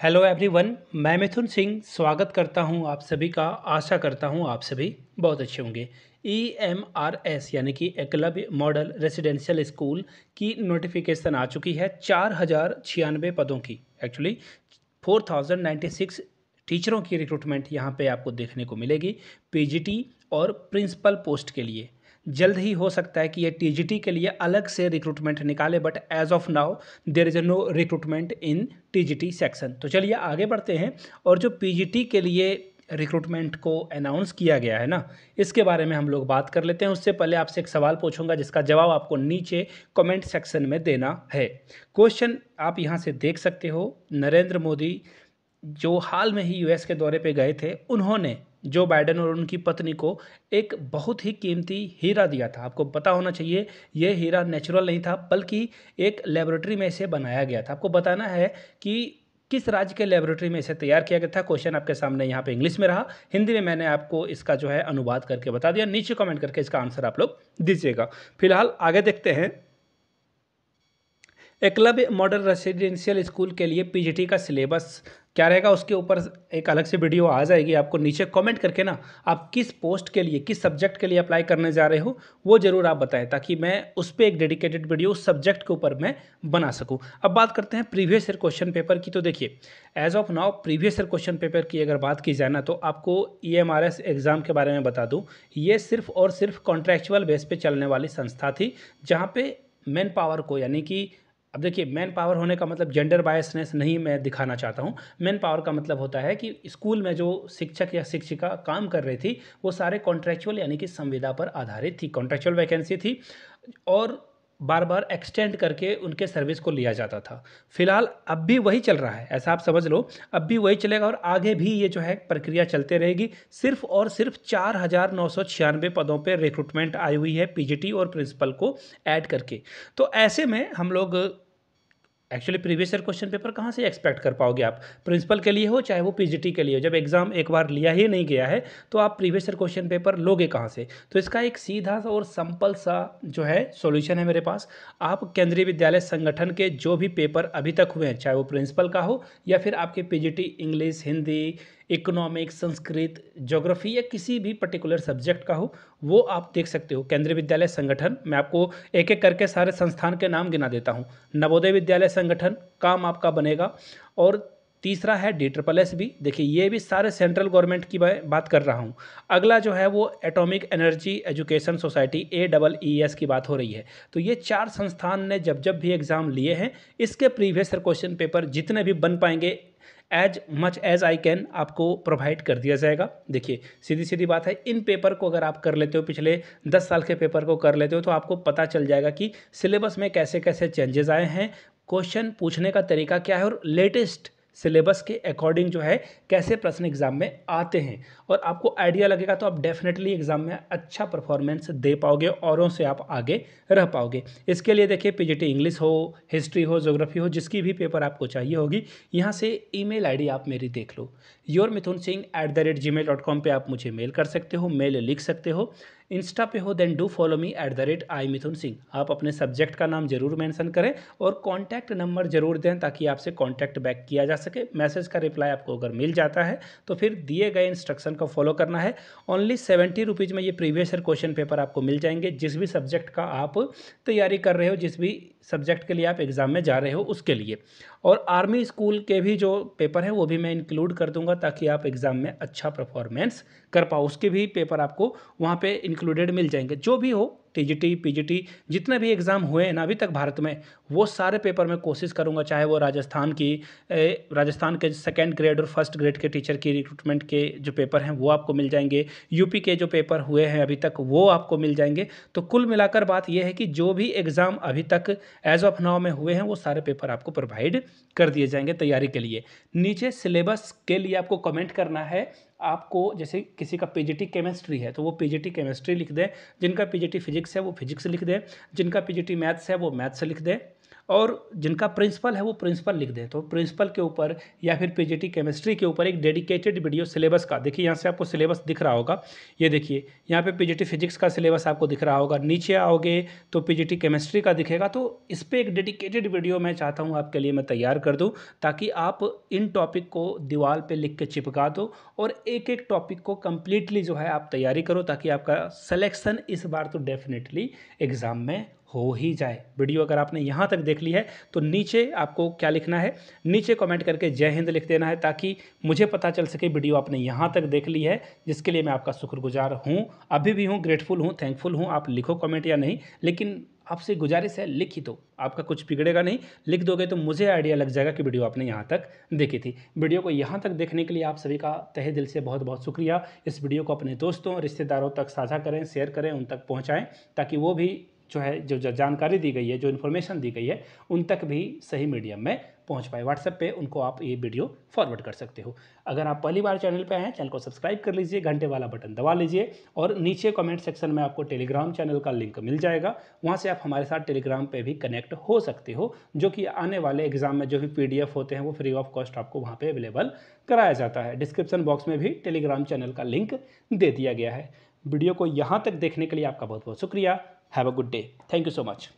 Hello everyone मैं मिथुन सिंह स्वागत करता हूं आप सभी का आशा करता हूं आप सभी बहुत अच्छे होंगे ई एम आर एस यानी कि एकलव्य मॉडल रेजिडेंशियल स्कूल की नोटिफिकेशन आ चुकी है चार हज़ार छियानवे पदों की actually four thousand ninety six टीचरों की रिक्रूटमेंट यहाँ पे आपको देखने को मिलेगी पीजीटी और प्रिंसिपल पोस्ट के लिए जल्द ही हो सकता है कि ये टी के लिए अलग से रिक्रूटमेंट निकाले but as of now there is no recruitment in T section तो चलिए आगे बढ़ते हैं और जो पी के लिए रिक्रूटमेंट को अनाउंस किया गया है ना इसके बारे में हम लोग बात कर लेते हैं उससे पहले आपसे एक सवाल पूछूंगा जिसका जवाब आपको नीचे कमेंट सेक्शन में देना है क्वेश्चन आप यहाँ से देख सकते हो नरेंद्र मोदी जो हाल में ही यूएस के दौरे पे गए थे उन्होंने जो बाइडेन और उनकी पत्नी को एक बहुत ही कीमती हीरा दिया था आपको पता होना चाहिए यह हीरा नेचुरल नहीं था बल्कि एक लेबोरेटरी में इसे बनाया गया था आपको बताना है कि किस राज्य के लेबोरेटरी में इसे तैयार किया गया था क्वेश्चन आपके सामने यहाँ पे इंग्लिश में रहा हिंदी में मैंने आपको इसका जो है अनुवाद करके बता दिया नीचे कमेंट करके इसका आंसर आप लोग दीजिएगा फिलहाल आगे देखते हैं एकलव्य मॉडल रेसिडेंशियल स्कूल के लिए पीजीटी का सिलेबस क्या रहेगा उसके ऊपर एक अलग से वीडियो आ जाएगी आपको नीचे कमेंट करके ना आप किस पोस्ट के लिए किस सब्जेक्ट के लिए अप्लाई करने जा रहे हो वो ज़रूर आप बताएं ताकि मैं उस पर एक डेडिकेटेड वीडियो उस सब्जेक्ट के ऊपर मैं बना सकूं अब बात करते हैं प्रीवियस ईयर क्वेश्चन पेपर की तो देखिए as of now previous year question paper की अगर बात की जाए ना तो आपको ई e एग्ज़ाम के बारे में बता दूँ ये सिर्फ और सिर्फ कॉन्ट्रेक्चुअल बेस पर चलने वाली संस्था थी जहाँ पर मैन पावर को यानी कि अब देखिए मैन पावर होने का मतलब जेंडर बायसनेस नहीं मैं दिखाना चाहता हूँ मैन पावर का मतलब होता है कि स्कूल में जो शिक्षक या शिक्षिका काम कर रही थी वो सारे कॉन्ट्रेक्चुअल यानी कि संविदा पर आधारित थी कॉन्ट्रेक्चुअल वैकेंसी थी और बार बार एक्सटेंड करके उनके सर्विस को लिया जाता था फिलहाल अब भी वही चल रहा है ऐसा आप समझ लो अब भी वही चलेगा और आगे भी ये जो है प्रक्रिया चलते रहेगी सिर्फ और सिर्फ चार हज़ार नौ सौ छियानवे पदों पर रिक्रूटमेंट आई हुई है पीजीटी और प्रिंसिपल को ऐड करके तो ऐसे में हम लोग actually previous year question paper कहाँ से एक्सपेक्ट कर पाओगे आप प्रिंसिपल के लिए हो चाहे वो पीजीटी के लिए हो जब एग्ज़ाम एक बार लिया ही नहीं गया है तो आप प्रीवियस ईयर क्वेश्चन पेपर लोगे कहाँ से तो इसका एक सीधा सा और सिंपल सा जो है सॉल्यूशन है मेरे पास आप केंद्रीय विद्यालय संगठन के जो भी पेपर अभी तक हुए हैं चाहे वो प्रिंसिपल का हो या फिर आपके P English Hindi economic Sanskrit geography या किसी भी पर्टिकुलर सब्जेक्ट का हो वो आप देख सकते हो केंद्रीय विद्यालय संगठन मैं आपको एक एक करके सारे संस्थान के नाम गिना देता हूँ नवोदय विद्यालय संगठन काम आपका बनेगा और तीसरा है डी ट्रिपल एस भी देखिए ये भी सारे सेंट्रल गवर्नमेंट की बात कर रहा हूँ अगला जो है वो atomic energy education society A double E S की बात हो रही है तो ये चार संस्थान ने जब जब भी एग्ज़ाम लिए हैं इसके प्रीवियस क्वेश्चन पेपर जितने भी बन पाएंगे as much as I can आपको प्रोवाइड कर दिया जाएगा देखिए सीधी सीधी बात है इन पेपर को अगर आप कर लेते हो पिछले दस साल के पेपर को कर लेते हो तो आपको पता चल जाएगा कि सिलेबस में कैसे कैसे चेंजेस आए हैं क्वेश्चन पूछने का तरीका क्या है और लेटेस्ट सिलेबस के अकॉर्डिंग जो है कैसे प्रश्न एग्जाम में आते हैं और आपको आइडिया लगेगा तो आप डेफिनेटली एग्जाम में अच्छा परफॉर्मेंस दे पाओगे औरों से आप आगे रह पाओगे इसके लिए देखिए पीजीटी इंग्लिश हो हिस्ट्री हो ज्योग्राफी हो जिसकी भी पेपर आपको चाहिए होगी यहाँ से ईमेल आईडी आप मेरी देख लो your Mithun Singh at the rate gmail dot com पर आप मुझे मेल कर सकते हो मेल लिख सकते हो इंस्टा पे हो then do follow me at the rate I Mithun Singh आप अपने सब्जेक्ट का नाम जरूर मेंशन करें और कॉन्टैक्ट नंबर जरूर दें ताकि आपसे कॉन्टैक्ट बैक किया जा सके मैसेज का रिप्लाई आपको अगर मिल जाता है तो फिर दिए गए इंस्ट्रक्शन को फॉलो करना है ओनली सेवेंटी रुपीज़ में ये प्रीवियस ईयर क्वेश्चन पेपर आपको मिल जाएंगे जिस भी सब्जेक्ट का आप तैयारी कर रहे हो जिस भी सब्जेक्ट के लिए आप एग्ज़ाम में जा रहे हो उसके लिए और आर्मी स्कूल के भी जो पेपर हैं वो भी मैं इंक्लूड कर दूंगा ताकि आप एग्ज़ाम में अच्छा परफॉर्मेंस कर पाओ उसके भी पेपर आपको वहाँ पे इंक्लूडेड मिल जाएंगे जो भी हो टी पीजीटी जितने भी एग्ज़ाम हुए हैं ना अभी तक भारत में वो सारे पेपर में कोशिश करूँगा चाहे वो राजस्थान की राजस्थान के सेकेंड ग्रेड और फर्स्ट ग्रेड के टीचर की रिक्रूटमेंट के जो पेपर हैं वो आपको मिल जाएंगे यूपी के जो पेपर हुए हैं अभी तक वो आपको मिल जाएंगे तो कुल मिलाकर बात यह है कि जो भी एग्ज़ाम अभी तक एज ऑफ नाव में हुए हैं वो सारे पेपर आपको प्रोवाइड कर दिए जाएंगे तैयारी के लिए नीचे सिलेबस के लिए आपको कमेंट करना है आपको जैसे किसी का पीजीटी केमिस्ट्री है तो वो पीजीटी केमिस्ट्री लिख दें जिनका पीजीटी फिजिक्स है वो फिजिक्स लिख दें जिनका पीजीटी मैथ्स है वो मैथ्स लिख दें और जिनका प्रिंसिपल है वो प्रिंसिपल लिख दें तो प्रिंसिपल के ऊपर या फिर पी केमिस्ट्री के ऊपर एक डेडिकेटेड वीडियो सिलेबस का देखिए यहाँ से आपको सिलेबस दिख रहा होगा ये देखिए यहाँ पे पी फिजिक्स का सिलेबस आपको दिख रहा होगा नीचे आओगे तो पी केमिस्ट्री का दिखेगा तो इस पर एक डेडिकेटेड वीडियो मैं चाहता हूँ आपके लिए मैं तैयार कर दूँ ताकि आप इन टॉपिक को दीवार पर लिख के चिपका दो और एक एक टॉपिक को कम्प्लीटली जो है आप तैयारी करो ताकि आपका सलेक्शन इस बार तो डेफिनेटली एग्ज़ाम में हो ही जाए वीडियो अगर आपने यहाँ तक देख ली है तो नीचे आपको क्या लिखना है नीचे कमेंट करके जय हिंद लिख देना है ताकि मुझे पता चल सके वीडियो आपने यहाँ तक देख ली है जिसके लिए मैं आपका शुक्रगुजार हूँ अभी भी हूँ ग्रेटफुल हूँ थैंकफुल हूँ आप लिखो कमेंट या नहीं लेकिन आपसे गुजारिश है लिख ही तो। आपका कुछ बिगड़ेगा नहीं लिख दोगे तो मुझे आइडिया लग जाएगा कि वीडियो आपने यहाँ तक देखी थी वीडियो को यहाँ तक देखने के लिए आप सभी का तहे दिल से बहुत बहुत शुक्रिया इस वीडियो को अपने दोस्तों रिश्तेदारों तक साझा करें शेयर करें उन तक पहुँचाएँ ताकि वो भी जो है जो जानकारी दी गई है जो इन्फॉर्मेशन दी गई है उन तक भी सही मीडियम में पहुंच पाए व्हाट्सएप पे उनको आप ये वीडियो फॉरवर्ड कर सकते हो अगर आप पहली बार चैनल पे आए हैं चैनल को सब्सक्राइब कर लीजिए घंटे वाला बटन दबा लीजिए और नीचे कमेंट सेक्शन में आपको टेलीग्राम चैनल का लिंक मिल जाएगा वहाँ से आप हमारे साथ टेलीग्राम पे भी कनेक्ट हो सकते हो जो कि आने वाले एग्जाम में जो भी पी होते हैं वो फ्री ऑफ कॉस्ट आपको वहाँ पर अवेलेबल कराया जाता है डिस्क्रिप्शन बॉक्स में भी टेलीग्राम चैनल का लिंक दे दिया गया है वीडियो को यहाँ तक देखने के लिए आपका बहुत बहुत शुक्रिया Have a good day. Thank you so much.